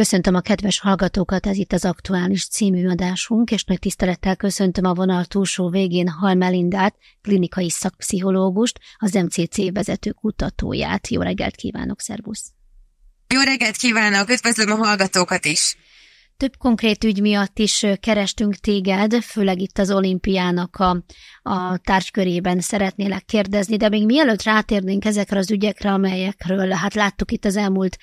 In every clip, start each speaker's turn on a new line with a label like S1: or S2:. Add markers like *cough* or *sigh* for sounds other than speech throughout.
S1: Köszöntöm a kedves hallgatókat, ez itt az aktuális című adásunk, és nagy tisztelettel köszöntöm a vonal túlsó végén Hal Melindát, klinikai szakpszichológust, az MCC vezető kutatóját. Jó reggelt kívánok, szervusz!
S2: Jó reggelt kívánok, üdvözlöm a hallgatókat is!
S1: Több konkrét ügy miatt is kerestünk téged, főleg itt az olimpiának a, a társkörében szeretnélek kérdezni, de még mielőtt rátérnénk ezekre az ügyekre, amelyekről hát láttuk itt az elmúlt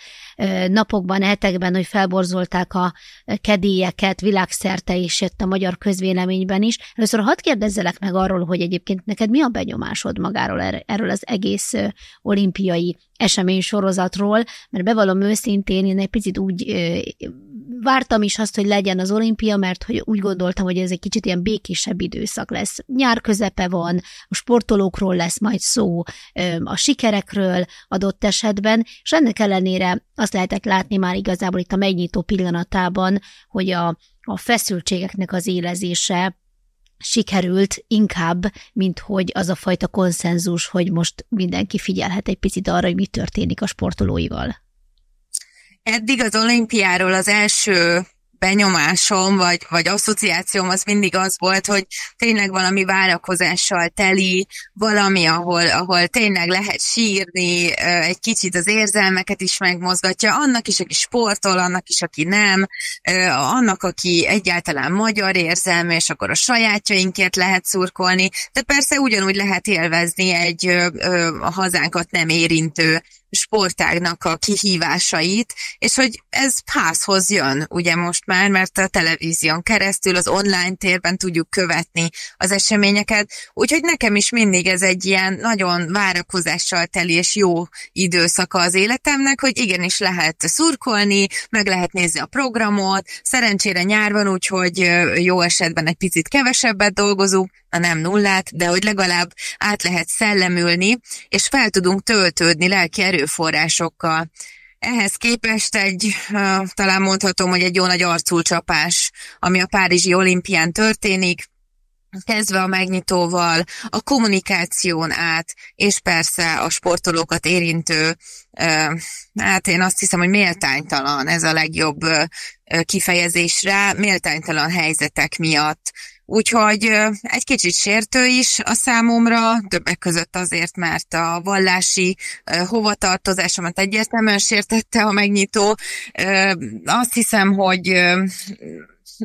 S1: napokban, hetekben, hogy felborzolták a kedélyeket világszerte, és jött a magyar közvéleményben is. Először hadd kérdezzelek meg arról, hogy egyébként neked mi a benyomásod magáról er-, erről az egész olimpiai esemény sorozatról, mert bevallom őszintén, én egy picit úgy vártam is azt, hogy legyen az olimpia, mert hogy úgy gondoltam, hogy ez egy kicsit ilyen békésebb időszak lesz. Nyár közepe van, a sportolókról lesz majd szó, a sikerekről adott esetben, és ennek ellenére azt lehetett látni már igazából itt a megnyitó pillanatában, hogy a, a feszültségeknek az élezése sikerült inkább, mint hogy az a fajta konszenzus, hogy most mindenki figyelhet egy picit arra, hogy mi történik a sportolóival.
S2: Eddig az olimpiáról az első benyomásom, vagy, vagy asszociációm az mindig az volt, hogy tényleg valami várakozással teli, valami, ahol, ahol tényleg lehet sírni, egy kicsit az érzelmeket is megmozgatja, annak is, aki sportol, annak is, aki nem, annak, aki egyáltalán magyar érzelme, és akkor a sajátjainkért lehet szurkolni, de persze ugyanúgy lehet élvezni egy a hazánkat nem érintő sportágnak a kihívásait, és hogy ez házhoz jön, ugye most már, mert a televízión keresztül, az online térben tudjuk követni az eseményeket, úgyhogy nekem is mindig ez egy ilyen nagyon várakozással teli és jó időszaka az életemnek, hogy igenis lehet szurkolni, meg lehet nézni a programot, szerencsére nyár van, úgyhogy jó esetben egy picit kevesebbet dolgozunk, a nem nullát, de hogy legalább át lehet szellemülni, és fel tudunk töltődni lelki erőforrásokkal. Ehhez képest egy, talán mondhatom, hogy egy jó nagy arculcsapás, ami a Párizsi olimpián történik, kezdve a megnyitóval, a kommunikáción át, és persze a sportolókat érintő, hát én azt hiszem, hogy méltánytalan, ez a legjobb kifejezés rá, méltánytalan helyzetek miatt Úgyhogy egy kicsit sértő is a számomra, többek között azért, mert a vallási hovatartozásomat egyértelműen sértette a megnyitó. Azt hiszem, hogy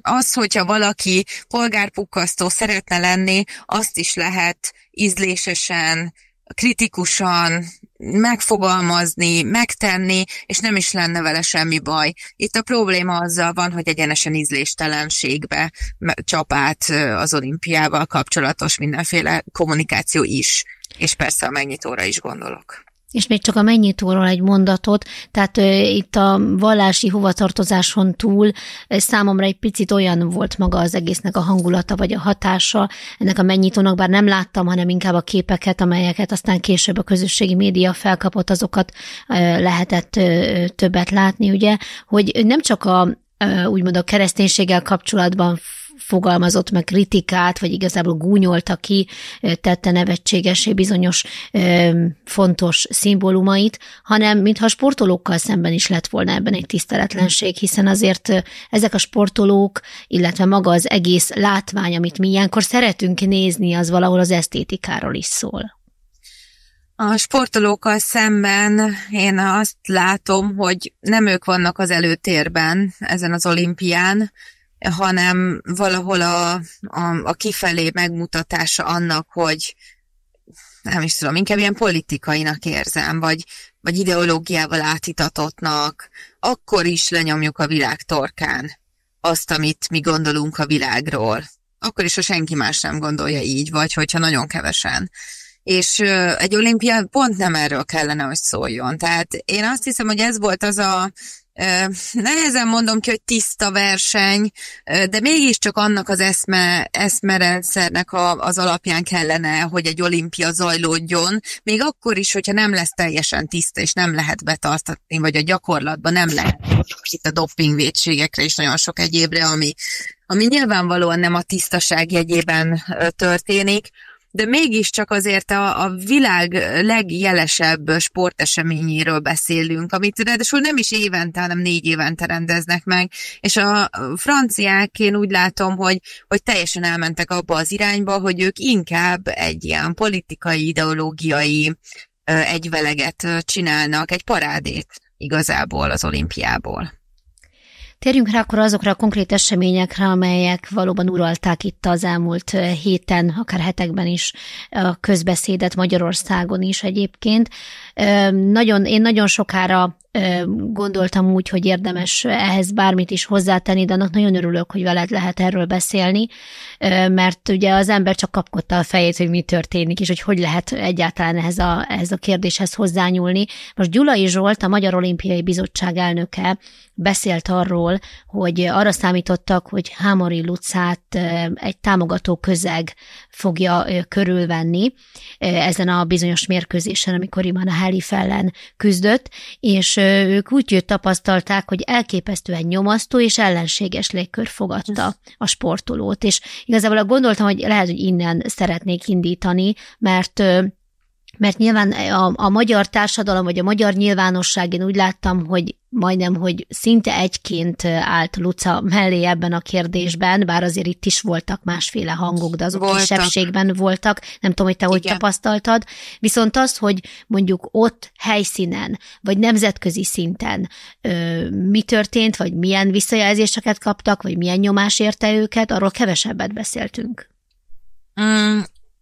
S2: az, hogyha valaki polgárpukkasztó szeretne lenni, azt is lehet ízlésesen, kritikusan, megfogalmazni, megtenni, és nem is lenne vele semmi baj. Itt a probléma azzal van, hogy egyenesen ízléstelenségbe csapát az olimpiával kapcsolatos mindenféle kommunikáció is, és persze a megnyitóra is gondolok.
S1: És még csak a mennyitóról egy mondatot, tehát ö, itt a vallási hovatartozáson túl ö, számomra egy picit olyan volt maga az egésznek a hangulata vagy a hatása ennek a mennyitónak, bár nem láttam, hanem inkább a képeket, amelyeket aztán később a közösségi média felkapott, azokat ö, lehetett ö, többet látni, ugye, hogy nem csak a, úgymond a kereszténységgel kapcsolatban fogalmazott meg kritikát, vagy igazából gúnyolta ki, tette nevetségesé bizonyos fontos szimbólumait, hanem mintha sportolókkal szemben is lett volna ebben egy tiszteletlenség, hiszen azért ezek a sportolók, illetve maga az egész látvány, amit mi ilyenkor szeretünk nézni, az valahol az esztétikáról is szól.
S2: A sportolókkal szemben én azt
S1: látom, hogy nem ők
S2: vannak az előtérben ezen az olimpián, hanem valahol a, a, a kifelé megmutatása annak, hogy nem is tudom, inkább ilyen politikainak érzem, vagy, vagy ideológiával átitatottnak, akkor is lenyomjuk a világ torkán azt, amit mi gondolunk a világról. Akkor is, ha senki más nem gondolja így, vagy hogyha nagyon kevesen. És egy olimpia pont nem erről kellene, hogy szóljon. Tehát én azt hiszem, hogy ez volt az a nehezen mondom ki, hogy tiszta verseny, de mégiscsak annak az eszme, eszmerendszernek a, az alapján kellene, hogy egy olimpia zajlódjon, még akkor is, hogyha nem lesz teljesen tiszta, és nem lehet betartatni, vagy a gyakorlatban nem lehet. Itt a dopingvédségekre és nagyon sok egyébre, ami, ami nyilvánvalóan nem a tisztaság jegyében történik de mégiscsak azért a, a világ legjelesebb sporteseményéről beszélünk, amit ráadásul nem is évente, hanem négy évente rendeznek meg, és a franciák, én úgy látom, hogy, hogy teljesen elmentek abba az irányba, hogy ők inkább egy ilyen politikai, ideológiai egyveleget csinálnak, egy parádét igazából az olimpiából.
S1: Térjünk rá akkor azokra a konkrét eseményekre, amelyek valóban uralták itt az elmúlt héten, akár hetekben is a közbeszédet Magyarországon is egyébként. Nagyon, én nagyon sokára gondoltam úgy, hogy érdemes ehhez bármit is hozzátenni, de annak nagyon örülök, hogy veled lehet erről beszélni, mert ugye az ember csak kapkodta a fejét, hogy mi történik, és hogy hogy lehet egyáltalán ehhez a, ehhez a kérdéshez hozzányúlni. Most Gyulai Zsolt, a Magyar Olimpiai Bizottság elnöke beszélt arról, hogy arra számítottak, hogy Hámori Lucát egy támogató közeg fogja körülvenni ezen a bizonyos mérkőzésen, amikor Imana Heli fellen küzdött, és ők úgy tapasztalták, hogy elképesztően nyomasztó és ellenséges légkör fogadta a sportolót, és igazából gondoltam, hogy lehet, hogy innen szeretnék indítani, mert mert nyilván eh, a, a magyar társadalom, vagy a magyar nyilvánosság, én úgy láttam, hogy majdnem, hogy szinte egyként eh, állt Luca mellé ebben a kérdésben, bár azért itt is voltak másféle hangok, de azok voltak. kisebbségben voltak, nem tudom, hogy te Igen. hogy tapasztaltad, viszont az, hogy mondjuk ott helyszínen, vagy nemzetközi szinten ö, mi történt, vagy milyen visszajelzéseket kaptak, vagy milyen nyomás érte őket, arról kevesebbet beszéltünk.
S2: Mm,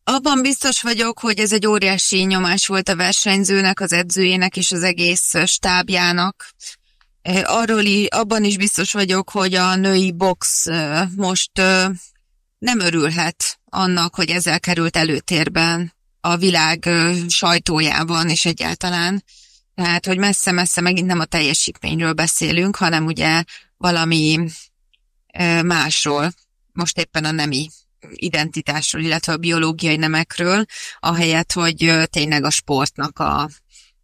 S2: abban biztos vagyok, hogy ez egy óriási nyomás volt a versenyzőnek, az edzőjének és az egész stábjának. Arról is, abban is biztos vagyok, hogy a női box most nem örülhet annak, hogy ezzel került előtérben a világ sajtójában és egyáltalán. Tehát, hogy messze-messze megint nem a teljesítményről beszélünk, hanem ugye valami másról, most éppen a nemi identitásról, illetve a biológiai nemekről, ahelyett, hogy tényleg a sportnak a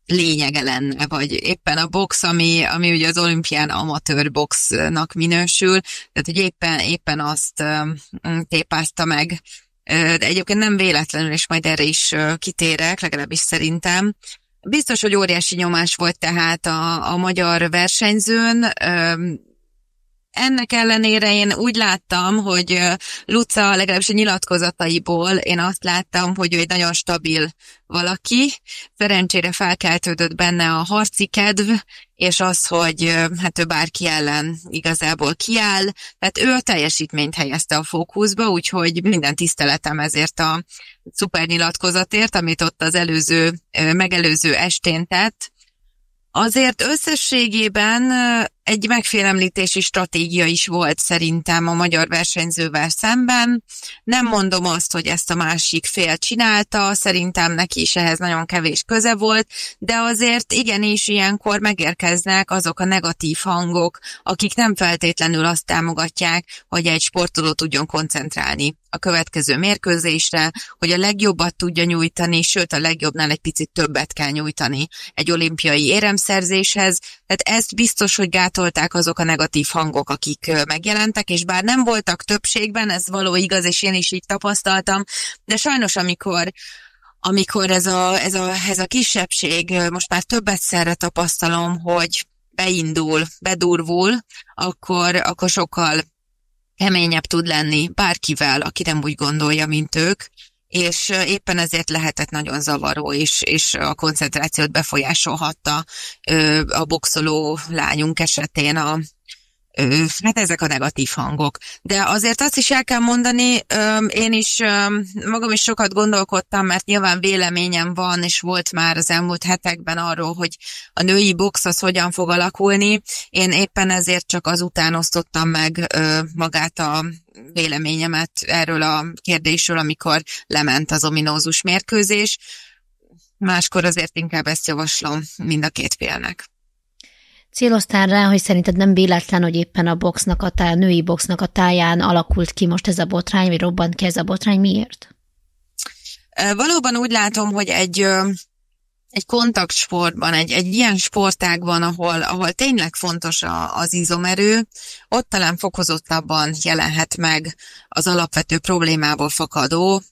S2: lényege lenne, vagy éppen a box, ami, ami ugye az olimpián amatőr boxnak minősül, tehát hogy éppen, éppen azt tépázta meg. De egyébként nem véletlenül, és majd erre is kitérek, legalábbis szerintem, Biztos, hogy óriási nyomás volt tehát a, a magyar versenyzőn, ennek ellenére én úgy láttam, hogy Luca legalábbis a nyilatkozataiból én azt láttam, hogy ő egy nagyon stabil valaki. Szerencsére felkeltődött benne a harci kedv, és az, hogy hát ő bárki ellen igazából kiáll, tehát ő a teljesítményt helyezte a fókuszba, úgyhogy minden tiszteletem ezért a szuper nyilatkozatért, amit ott az előző, megelőző estén tett. Azért összességében egy megfélemlítési stratégia is volt szerintem a magyar versenyzővel szemben. Nem mondom azt, hogy ezt a másik fél csinálta, szerintem neki is ehhez nagyon kevés köze volt, de azért igenis ilyenkor megérkeznek azok a negatív hangok, akik nem feltétlenül azt támogatják, hogy egy sportoló tudjon koncentrálni a következő mérkőzésre, hogy a legjobbat tudja nyújtani, sőt a legjobbnál egy picit többet kell nyújtani egy olimpiai éremszerzéshez. Tehát ezt biztos, hogy gátor gátolták azok a negatív hangok, akik megjelentek, és bár nem voltak többségben, ez való igaz, és én is így tapasztaltam, de sajnos amikor amikor ez a, ez, a, ez a kisebbség, most már többet szerre tapasztalom, hogy beindul, bedurvul, akkor, akkor sokkal keményebb tud lenni bárkivel, aki nem úgy gondolja, mint ők, és éppen ezért lehetett nagyon zavaró, és, és a koncentrációt befolyásolhatta a boxoló lányunk esetén a, hát ezek a negatív hangok. De azért azt is el kell mondani, én is magam is sokat gondolkodtam, mert nyilván véleményem van, és volt már az elmúlt hetekben arról, hogy a női box az hogyan fog alakulni. Én éppen ezért csak azután osztottam meg magát a véleményemet erről a kérdésről, amikor lement az ominózus mérkőzés. Máskor azért inkább ezt javaslom mind a két félnek.
S1: Céloztál rá, hogy szerinted nem véletlen, hogy éppen a boxnak, a tá- női boxnak a táján alakult ki most ez a botrány, vagy robbant ki ez a botrány, miért?
S2: Valóban úgy látom, hogy egy, egy kontaktsportban, egy, egy ilyen sportágban, ahol, ahol tényleg fontos a, az izomerő, ott talán fokozottabban jelenhet meg az alapvető problémából fakadó,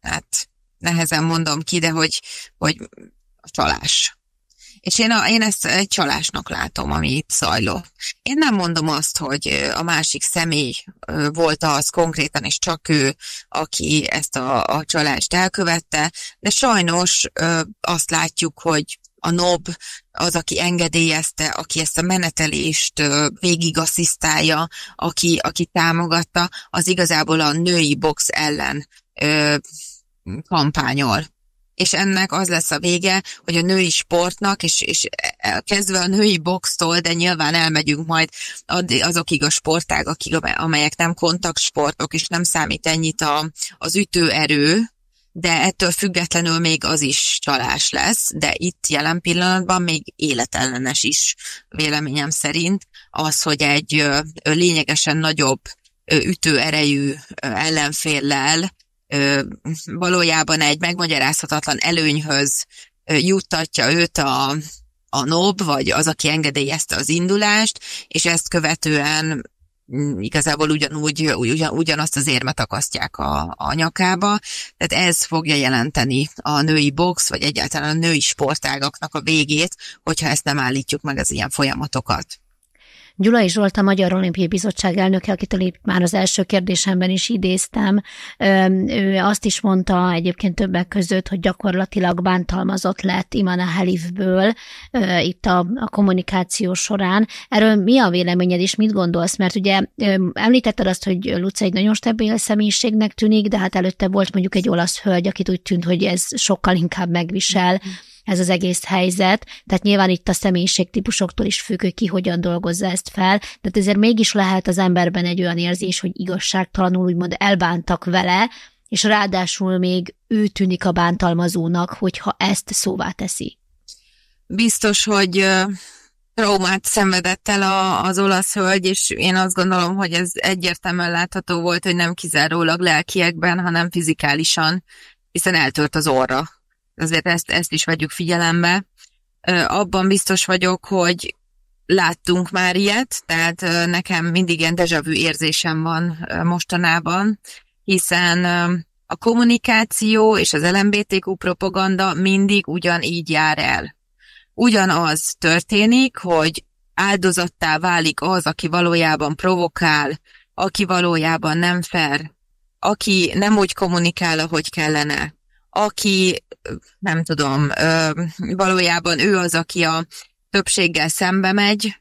S2: hát nehezen mondom ki, de hogy, hogy a csalás és én, a, én ezt egy csalásnak látom, ami itt zajlott. Én nem mondom azt, hogy a másik személy volt az konkrétan, és csak ő, aki ezt a, a csalást elkövette, de sajnos azt látjuk, hogy a NOB az, aki engedélyezte, aki ezt a menetelést végigasszisztálja, aki, aki támogatta, az igazából a női box ellen kampányol és ennek az lesz a vége, hogy a női sportnak, és, és kezdve a női boxtól, de nyilván elmegyünk majd azokig a sportág, akik, amelyek nem kontaktsportok, és nem számít ennyit a, az ütőerő, de ettől függetlenül még az is csalás lesz, de itt jelen pillanatban még életellenes is véleményem szerint az, hogy egy lényegesen nagyobb ütőerejű ellenféllel valójában egy megmagyarázhatatlan előnyhöz juttatja őt a, a NOB, vagy az, aki engedélyezte az indulást, és ezt követően mm, igazából ugyanúgy ugyan, ugyanazt az érmet akasztják a, a nyakába. Tehát ez fogja jelenteni a női box, vagy egyáltalán a női sportágaknak a végét, hogyha ezt nem állítjuk meg az ilyen folyamatokat.
S1: Gyulai Zsolt, a Magyar Olimpiai Bizottság elnöke, akit már az első kérdésemben is idéztem, ő azt is mondta egyébként többek között, hogy gyakorlatilag bántalmazott lett Imana Halifből itt a, a kommunikáció során. Erről mi a véleményed és mit gondolsz? Mert ugye említetted azt, hogy Luca egy nagyon stabil személyiségnek tűnik, de hát előtte volt mondjuk egy olasz hölgy, akit úgy tűnt, hogy ez sokkal inkább megvisel. Mm ez az egész helyzet, tehát nyilván itt a személyiségtípusoktól is függ, hogy ki hogyan dolgozza ezt fel, de hát ezért mégis lehet az emberben egy olyan érzés, hogy igazságtalanul úgymond elbántak vele, és ráadásul még ő tűnik a bántalmazónak, hogyha ezt szóvá teszi.
S2: Biztos, hogy traumát szenvedett el a, az olasz hölgy, és én azt gondolom, hogy ez egyértelműen látható volt, hogy nem kizárólag lelkiekben, hanem fizikálisan, hiszen eltört az orra azért ezt, ezt is vegyük figyelembe. Abban biztos vagyok, hogy láttunk már ilyet, tehát nekem mindig ilyen dejavű érzésem van mostanában, hiszen a kommunikáció és az LMBTQ propaganda mindig ugyanígy jár el. Ugyanaz történik, hogy áldozattá válik az, aki valójában provokál, aki valójában nem fair, aki nem úgy kommunikál, ahogy kellene aki nem tudom, valójában ő az, aki a többséggel szembe megy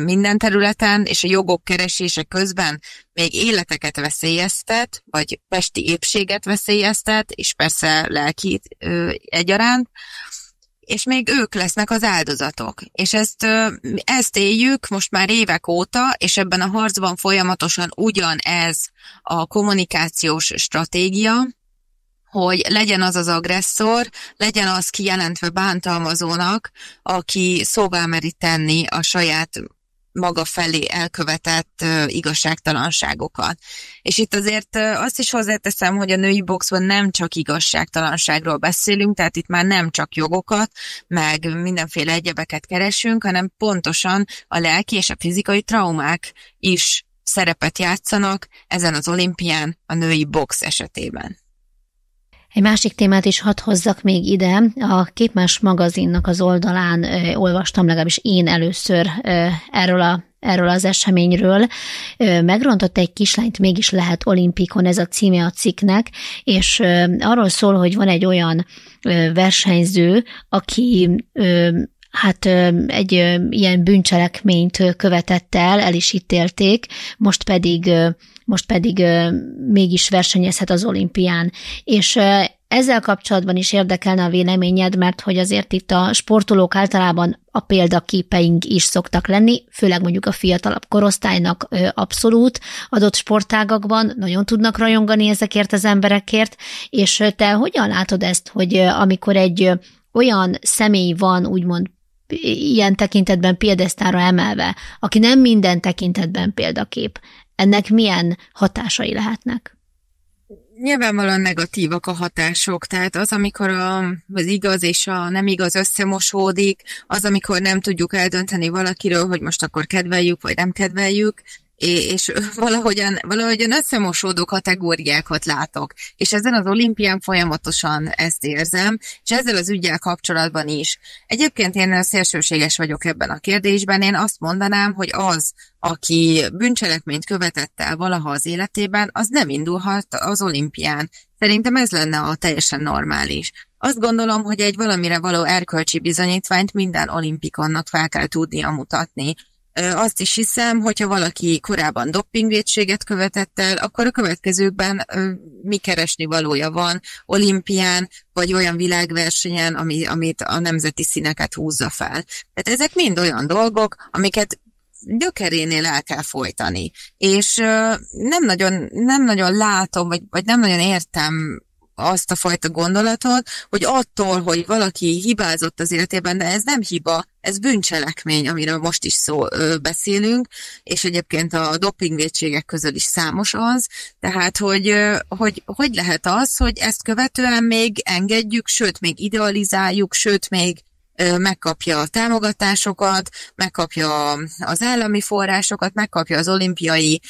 S2: minden területen, és a jogok keresése közben még életeket veszélyeztet, vagy pesti épséget veszélyeztet, és persze lelkit egyaránt, és még ők lesznek az áldozatok. És ezt, ezt éljük most már évek óta, és ebben a harcban folyamatosan ugyanez a kommunikációs stratégia, hogy legyen az az agresszor, legyen az kijelentve bántalmazónak, aki szóvá meri tenni a saját maga felé elkövetett igazságtalanságokat. És itt azért azt is hozzáteszem, hogy a női boxban nem csak igazságtalanságról beszélünk, tehát itt már nem csak jogokat, meg mindenféle egyebeket keresünk, hanem pontosan a lelki és a fizikai traumák is szerepet játszanak ezen az olimpián a női box esetében.
S1: Egy másik témát is hadd hozzak még ide. A Képmás magazinnak az oldalán ö, olvastam legalábbis én először ö, erről a erről az eseményről. Megrontott egy kislányt, mégis lehet olimpikon, ez a címe a cikknek, és arról szól, hogy van egy olyan versenyző, aki hát egy ilyen bűncselekményt követett el, el is ítélték, most pedig, most pedig mégis versenyezhet az olimpián. És ezzel kapcsolatban is érdekelne a véleményed, mert hogy azért itt a sportolók általában a példaképeink is szoktak lenni, főleg mondjuk a fiatalabb korosztálynak abszolút adott sportágakban, nagyon tudnak rajongani ezekért az emberekért, és te hogyan látod ezt, hogy amikor egy olyan személy van, úgymond ilyen tekintetben példesztára emelve, aki nem minden tekintetben példakép, ennek milyen hatásai lehetnek?
S2: Nyilvánvalóan negatívak a hatások, tehát az, amikor a, az igaz és a nem igaz összemosódik, az, amikor nem tudjuk eldönteni valakiről, hogy most akkor kedveljük, vagy nem kedveljük, és *laughs* valahogyan, valahogyan összemosódó kategóriákat látok. És ezen az olimpián folyamatosan ezt érzem, és ezzel az ügyel kapcsolatban is. Egyébként én szélsőséges vagyok ebben a kérdésben, én azt mondanám, hogy az, aki bűncselekményt követett el valaha az életében, az nem indulhat az olimpián. Szerintem ez lenne a teljesen normális. Azt gondolom, hogy egy valamire való erkölcsi bizonyítványt minden olimpikonnak fel kell tudnia mutatni azt is hiszem, hogyha valaki korábban doppingvédséget követett el, akkor a következőkben mi keresni valója van olimpián, vagy olyan világversenyen, ami, amit a nemzeti színeket húzza fel. Tehát ezek mind olyan dolgok, amiket gyökerénél el kell folytani. És nem nagyon, nem nagyon látom, vagy, vagy nem nagyon értem azt a fajta gondolatot, hogy attól, hogy valaki hibázott az életében, de ez nem hiba, ez bűncselekmény, amiről most is szó ö, beszélünk, és egyébként a dopingvédségek közül is számos az, tehát hogy, ö, hogy hogy lehet az, hogy ezt követően még engedjük, sőt még idealizáljuk, sőt még megkapja a támogatásokat, megkapja az állami forrásokat, megkapja az olimpiai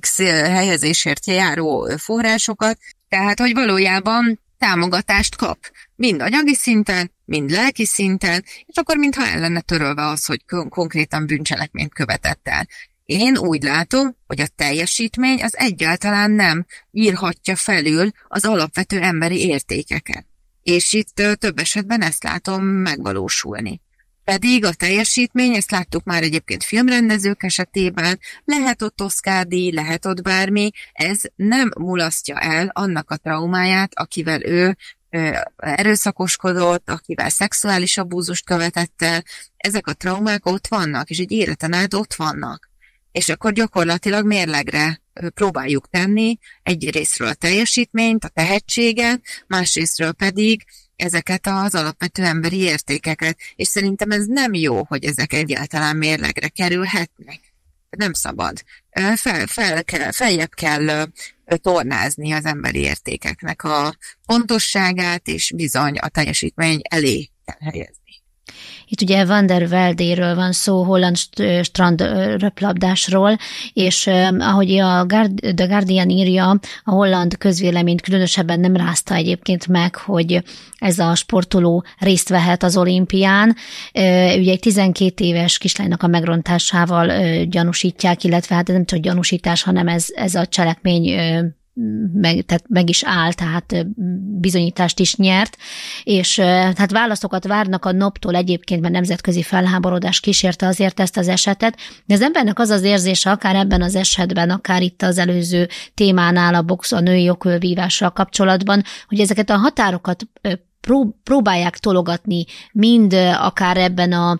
S2: X helyezésért járó forrásokat, tehát, hogy valójában támogatást kap, mind anyagi szinten, mind lelki szinten, és akkor mintha el lenne törölve az, hogy konkrétan bűncselekményt követett el. Én úgy látom, hogy a teljesítmény az egyáltalán nem írhatja felül az alapvető emberi értékeket. És itt több esetben ezt látom megvalósulni. Pedig a teljesítmény, ezt láttuk már egyébként filmrendezők esetében, lehet ott oszkádi, lehet ott bármi, ez nem mulasztja el annak a traumáját, akivel ő erőszakoskodott, akivel szexuális abúzust követett el, ezek a traumák ott vannak, és egy életen át ott vannak. És akkor gyakorlatilag mérlegre próbáljuk tenni egyrésztről a teljesítményt, a tehetséget, másrésztről pedig ezeket az alapvető emberi értékeket, és szerintem ez nem jó, hogy ezek egyáltalán mérlegre kerülhetnek. Nem szabad. Fel, fel kell, feljebb kell tornázni az emberi értékeknek a pontosságát, és bizony a teljesítmény elé kell helyezni.
S1: Itt ugye Van der Veldéről van szó, holland strandröplabdásról, és ahogy a The Guardian írja, a holland közvéleményt különösebben nem rázta egyébként meg, hogy ez a sportoló részt vehet az olimpián. Ugye egy 12 éves kislánynak a megrontásával gyanúsítják, illetve hát nem csak gyanúsítás, hanem ez, ez a cselekmény meg, tehát meg is áll, tehát bizonyítást is nyert, és tehát válaszokat várnak a naptól egyébként, mert nemzetközi felháborodás kísérte azért ezt az esetet, de az embernek az az érzése, akár ebben az esetben, akár itt az előző témánál a box, a női jogölvívással kapcsolatban, hogy ezeket a határokat próbálják tologatni mind akár ebben a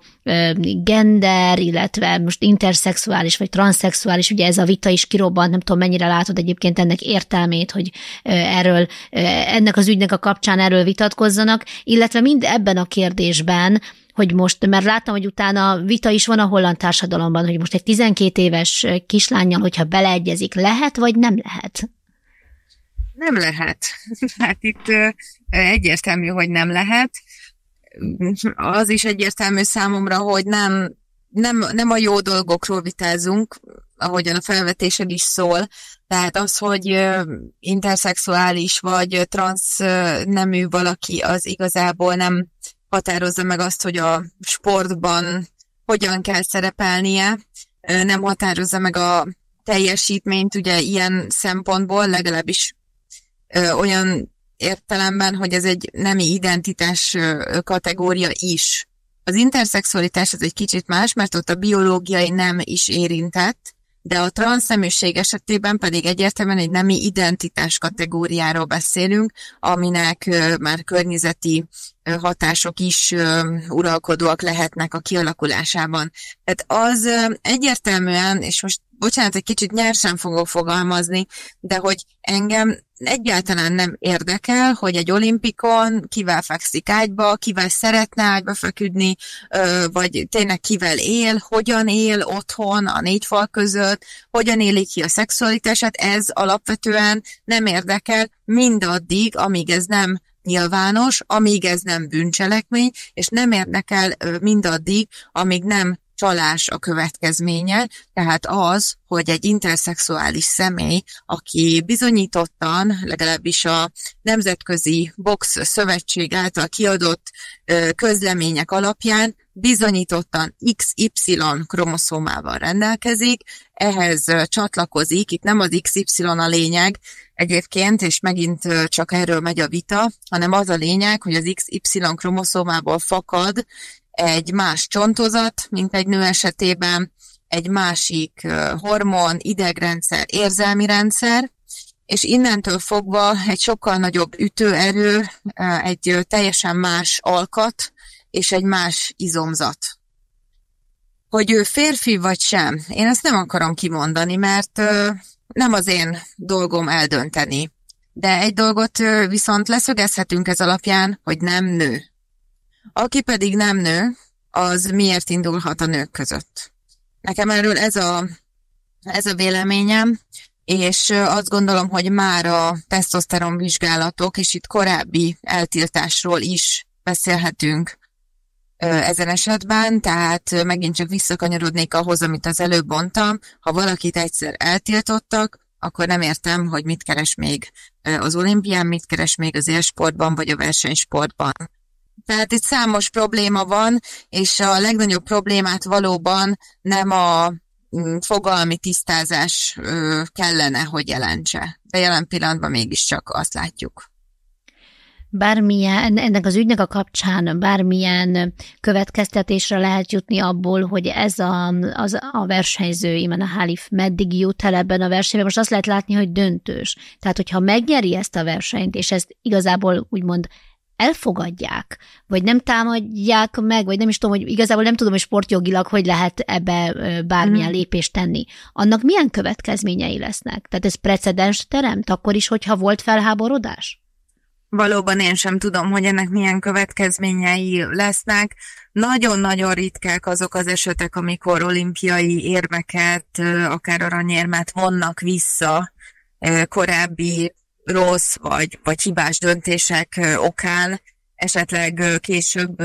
S1: gender, illetve most interszexuális vagy transzexuális, ugye ez a vita is kirobbant, nem tudom mennyire látod egyébként ennek értelmét, hogy erről, ennek az ügynek a kapcsán erről vitatkozzanak, illetve mind ebben a kérdésben, hogy most, mert láttam, hogy utána vita is van a holland társadalomban, hogy most egy 12 éves kislányjal, hogyha beleegyezik, lehet vagy nem lehet?
S2: Nem lehet. *laughs* Hát itt egyértelmű, hogy nem lehet. Az is egyértelmű számomra, hogy nem, nem, nem a jó dolgokról vitázunk, ahogyan a felvetésed is szól. Tehát az, hogy interszexuális vagy transz nemű valaki, az igazából nem határozza meg azt, hogy a sportban hogyan kell szerepelnie, nem határozza meg a teljesítményt ugye ilyen szempontból, legalábbis ö, olyan értelemben, hogy ez egy nemi identitás kategória is. Az interszexualitás az egy kicsit más, mert ott a biológiai nem is érintett, de a transzneműség esetében pedig egyértelműen egy nemi identitás kategóriáról beszélünk, aminek már környezeti hatások is uralkodóak lehetnek a kialakulásában. Tehát az egyértelműen, és most bocsánat, egy kicsit nyersen fogok fogalmazni, de hogy engem egyáltalán nem érdekel, hogy egy olimpikon kivel fekszik ágyba, kivel szeretne ágyba feküdni, vagy tényleg kivel él, hogyan él otthon, a négy fal között, hogyan éli ki a szexualitását, ez alapvetően nem érdekel mindaddig, amíg ez nem nyilvános, amíg ez nem bűncselekmény, és nem érnek el mindaddig, amíg nem csalás a következménye, tehát az, hogy egy interszexuális személy, aki bizonyítottan, legalábbis a Nemzetközi Box Szövetség által kiadott közlemények alapján bizonyítottan XY kromoszómával rendelkezik, ehhez csatlakozik, itt nem az XY a lényeg egyébként, és megint csak erről megy a vita, hanem az a lényeg, hogy az XY kromoszómából fakad egy más csontozat, mint egy nő esetében, egy másik hormon, idegrendszer, érzelmi rendszer, és innentől fogva egy sokkal nagyobb ütőerő, egy teljesen más alkat és egy más izomzat. Hogy ő férfi vagy sem, én ezt nem akarom kimondani, mert ö, nem az én dolgom eldönteni. De egy dolgot ö, viszont leszögezhetünk ez alapján, hogy nem nő. Aki pedig nem nő, az miért indulhat a nők között? Nekem erről ez a, ez a véleményem, és azt gondolom, hogy már a tesztoszteron vizsgálatok, és itt korábbi eltiltásról is beszélhetünk, ezen esetben, tehát megint csak visszakanyarodnék ahhoz, amit az előbb mondtam, ha valakit egyszer eltiltottak, akkor nem értem, hogy mit keres még az olimpián, mit keres még az élsportban vagy a versenysportban. Tehát itt számos probléma van, és a legnagyobb problémát valóban nem a mm, fogalmi tisztázás kellene, hogy jelentse. De jelen pillanatban mégiscsak azt látjuk
S1: bármilyen, ennek az ügynek a kapcsán bármilyen következtetésre lehet jutni abból, hogy ez a, az, a versenyző, Imen a Halif meddig jut el ebben a versenyben. Most azt lehet látni, hogy döntős. Tehát, hogyha megnyeri ezt a versenyt, és ezt igazából úgymond elfogadják, vagy nem támadják meg, vagy nem is tudom, hogy igazából nem tudom, hogy sportjogilag hogy lehet ebbe bármilyen mhm. lépést tenni. Annak milyen következményei lesznek? Tehát ez precedens teremt akkor is, hogyha volt felháborodás?
S2: Valóban én sem tudom, hogy ennek milyen következményei lesznek. Nagyon-nagyon ritkák azok az esetek, amikor olimpiai érmeket, akár aranyérmet vonnak vissza korábbi rossz vagy, vagy hibás döntések okán, esetleg később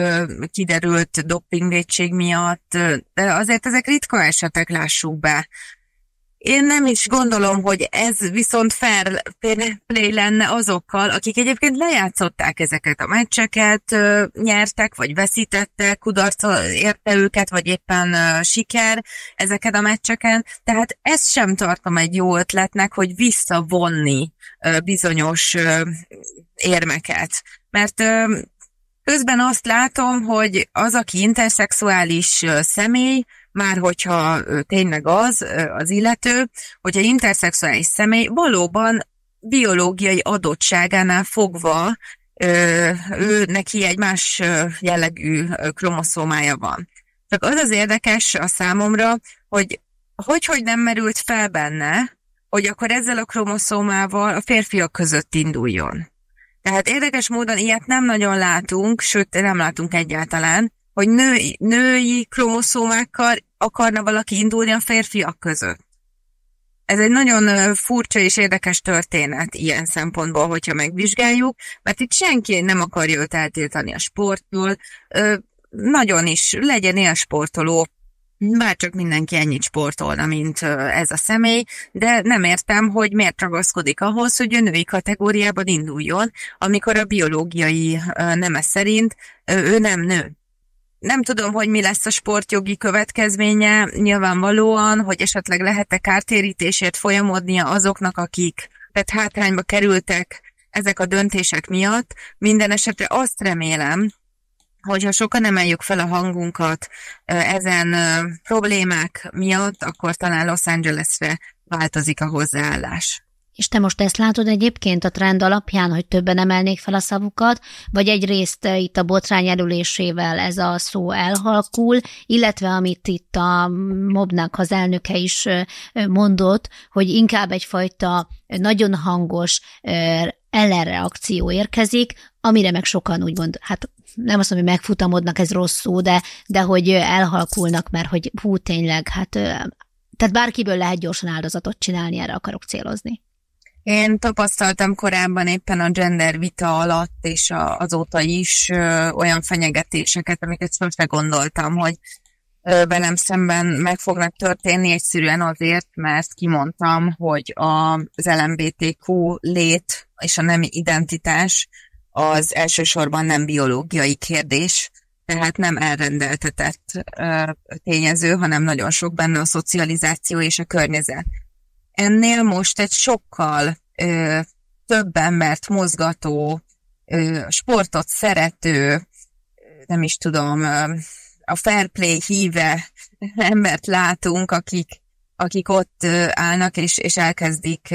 S2: kiderült dopingvédség miatt, de azért ezek ritka esetek, lássuk be. Én nem is gondolom, hogy ez viszont fair play lenne azokkal, akik egyébként lejátszották ezeket a meccseket, nyertek, vagy veszítettek, kudarc érte őket, vagy éppen siker ezeket a meccseken. Tehát ezt sem tartom egy jó ötletnek, hogy visszavonni bizonyos érmeket. Mert közben azt látom, hogy az, aki interszexuális személy, már hogyha tényleg az, az illető, hogy egy interszexuális személy valóban biológiai adottságánál fogva ő, ő neki egy más jellegű kromoszómája van. Csak az az érdekes a számomra, hogy hogy, hogy nem merült fel benne, hogy akkor ezzel a kromoszómával a férfiak között induljon. Tehát érdekes módon ilyet nem nagyon látunk, sőt nem látunk egyáltalán, hogy nő, női kromoszómákkal akarna valaki indulni a férfiak között. Ez egy nagyon furcsa és érdekes történet ilyen szempontból, hogyha megvizsgáljuk, mert itt senki nem akarja őt eltiltani a sporttól, nagyon is legyen sportoló, bár csak mindenki ennyit sportolna, mint ez a személy, de nem értem, hogy miért ragaszkodik ahhoz, hogy a női kategóriában induljon, amikor a biológiai neme szerint ő nem nő. Nem tudom, hogy mi lesz a sportjogi következménye, nyilvánvalóan, hogy esetleg lehet-e kártérítésért folyamodnia azoknak, akik tehát hátrányba kerültek ezek a döntések miatt. Minden esetre azt remélem, hogyha sokan emeljük fel a hangunkat ezen problémák miatt, akkor talán Los Angelesre változik a hozzáállás.
S1: És te most ezt látod egyébként a trend alapján, hogy többen emelnék fel a szavukat, vagy egyrészt eh, itt a botrány erülésével ez a szó elhalkul, illetve amit itt a mobnak az elnöke is eh, eh, mondott, hogy inkább egyfajta nagyon hangos ellenreakció érkezik, amire meg sokan úgy mond, hát nem azt mondom, hogy megfutamodnak, ez rossz szó, de, de hogy elhalkulnak, mert hogy hú, tényleg, hát tehát bárkiből lehet gyorsan áldozatot csinálni, erre akarok célozni. Én tapasztaltam
S2: korábban éppen a gender vita alatt, és a, azóta is ö, olyan fenyegetéseket, amiket sose gondoltam, hogy velem szemben meg fognak történni egyszerűen azért, mert kimondtam, hogy a, az LMBTQ lét és a nem identitás az elsősorban nem biológiai kérdés, tehát nem elrendeltetett ö, tényező, hanem nagyon sok benne a szocializáció és a környezet ennél most egy sokkal ö, több embert mozgató, ö, sportot szerető, nem is tudom, ö, a fair play híve *laughs* embert látunk, akik, akik ott állnak és, és elkezdik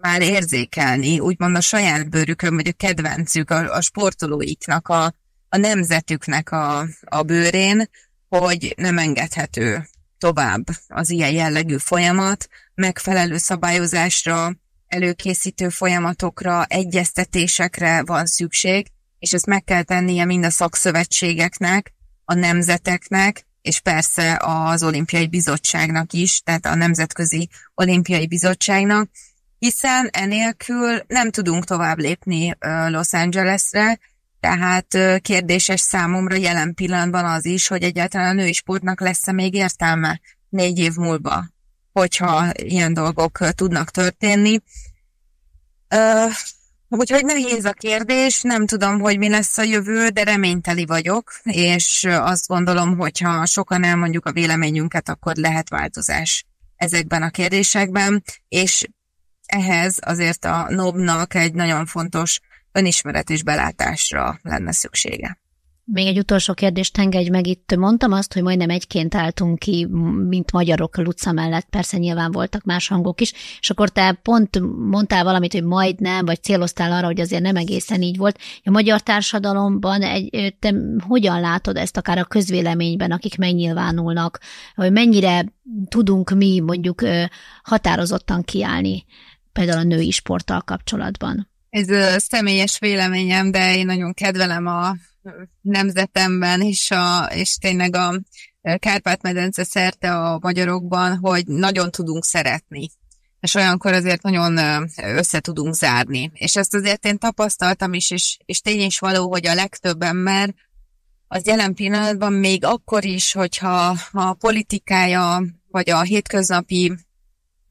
S2: már érzékelni, úgymond a saját bőrükön, vagy a kedvencük, a, a sportolóiknak, a, a nemzetüknek a, a bőrén, hogy nem engedhető tovább az ilyen jellegű folyamat, megfelelő szabályozásra, előkészítő folyamatokra, egyeztetésekre van szükség, és ezt meg kell tennie mind a szakszövetségeknek, a nemzeteknek, és persze az Olimpiai Bizottságnak is, tehát a Nemzetközi Olimpiai Bizottságnak, hiszen enélkül nem tudunk tovább lépni Los Angelesre, tehát kérdéses számomra jelen pillanatban az is, hogy egyáltalán a női sportnak lesz-e még értelme négy év múlva, hogyha ilyen dolgok tudnak történni. Uh, úgyhogy nehéz a kérdés, nem tudom, hogy mi lesz a jövő, de reményteli vagyok, és azt gondolom, hogyha sokan elmondjuk a véleményünket, akkor lehet változás ezekben a kérdésekben, és ehhez azért a NOB-nak egy nagyon fontos önismeret és belátásra lenne szüksége.
S1: Még egy utolsó kérdést engedj meg itt. Mondtam azt, hogy majdnem egyként álltunk ki, mint magyarok Luca mellett, persze nyilván voltak más hangok is, és akkor te pont mondtál valamit, hogy majdnem, vagy céloztál arra, hogy azért nem egészen így volt. A magyar társadalomban egy, te hogyan látod ezt akár a közvéleményben, akik megnyilvánulnak, hogy mennyire tudunk mi mondjuk határozottan kiállni például a női sporttal kapcsolatban?
S2: Ez a személyes véleményem, de én nagyon kedvelem a nemzetemben és, a, és tényleg a Kárpát-medence szerte a magyarokban, hogy nagyon tudunk szeretni és olyankor azért nagyon össze tudunk zárni. És ezt azért én tapasztaltam is, és, és tény is való, hogy a legtöbb ember az jelen pillanatban még akkor is, hogyha a politikája vagy a hétköznapi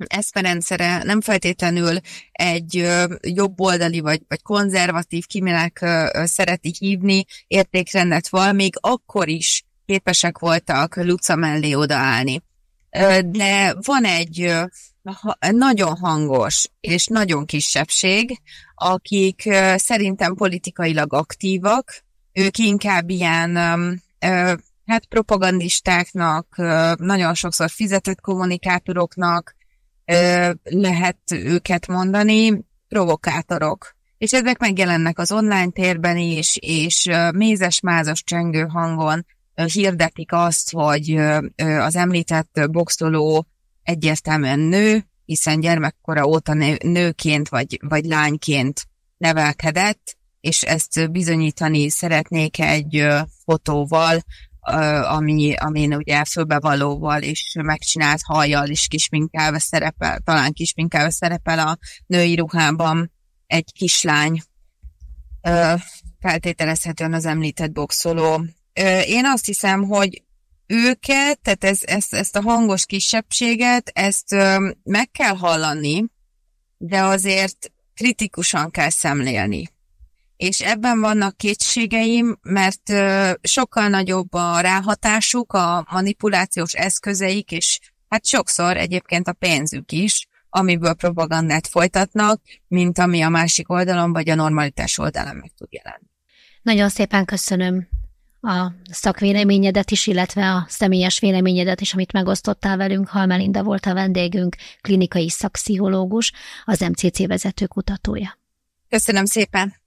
S2: eszmerendszere nem feltétlenül egy jobboldali vagy, vagy konzervatív, kiminek szereti hívni értékrendet van, még akkor is képesek voltak Luca mellé odaállni. De van egy nagyon hangos és nagyon kisebbség, akik szerintem politikailag aktívak, ők inkább ilyen hát propagandistáknak, nagyon sokszor fizetett kommunikátoroknak, lehet őket mondani, provokátorok. És ezek megjelennek az online térben is, és mézes-mázas csengő hangon hirdetik azt, hogy az említett boxoló egyértelműen nő, hiszen gyermekkora óta nőként vagy, vagy lányként nevelkedett, és ezt bizonyítani szeretnék egy fotóval, ami, amin ugye fölbevalóval és megcsinált hajjal is kisminkelve szerepel, talán kisminkelve szerepel a női ruhában egy kislány. Feltételezhetően az említett boxoló. Én azt hiszem, hogy őket, tehát ez, ez ezt a hangos kisebbséget, ezt meg kell hallani, de azért kritikusan kell szemlélni és ebben vannak kétségeim, mert sokkal nagyobb a ráhatásuk, a manipulációs eszközeik, és hát sokszor egyébként a pénzük is, amiből propagandát folytatnak, mint ami a másik oldalon vagy a normalitás oldalon meg tud jelenni.
S1: Nagyon szépen köszönöm a szakvéleményedet is, illetve a személyes véleményedet is, amit megosztottál velünk. Halmelinda volt a vendégünk, klinikai szakpszichológus, az MCC vezető kutatója. Köszönöm szépen!